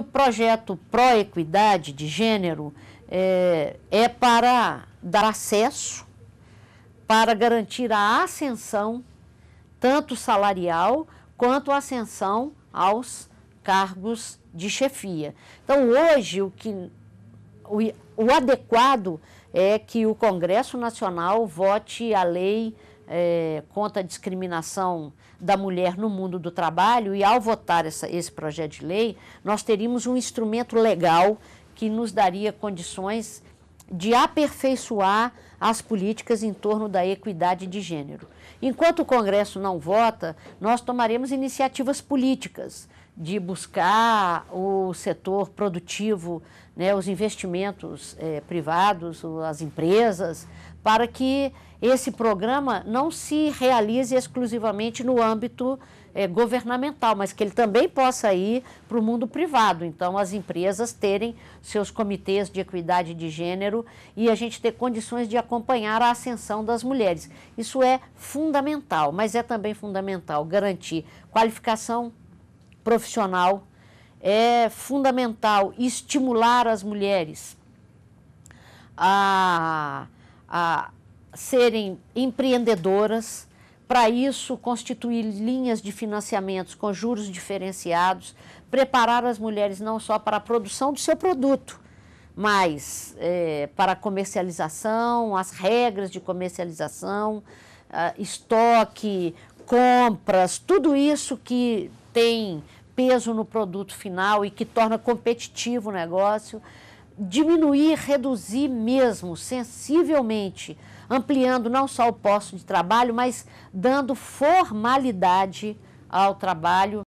O projeto Pró-Equidade de Gênero é, é para dar acesso, para garantir a ascensão, tanto salarial quanto a ascensão aos cargos de chefia. Então, hoje, o que o, o adequado é que o Congresso Nacional vote a lei é, contra a discriminação da mulher no mundo do trabalho, e ao votar essa, esse projeto de lei, nós teríamos um instrumento legal que nos daria condições de aperfeiçoar as políticas em torno da equidade de gênero. Enquanto o Congresso não vota, nós tomaremos iniciativas políticas de buscar o setor produtivo, né, os investimentos é, privados, as empresas, para que esse programa não se realize exclusivamente no âmbito é, governamental, mas que ele também possa ir para o mundo privado. Então, as empresas terem seus comitês de equidade de gênero e a gente ter condições de acompanhar a ascensão das mulheres. Isso é fundamental, mas é também fundamental garantir qualificação profissional é fundamental estimular as mulheres a, a serem empreendedoras. Para isso, constituir linhas de financiamentos com juros diferenciados, preparar as mulheres não só para a produção do seu produto, mas é, para a comercialização, as regras de comercialização, ah, estoque, compras, tudo isso que tem peso no produto final e que torna competitivo o negócio. Diminuir, reduzir mesmo, sensivelmente, ampliando não só o posto de trabalho, mas dando formalidade ao trabalho.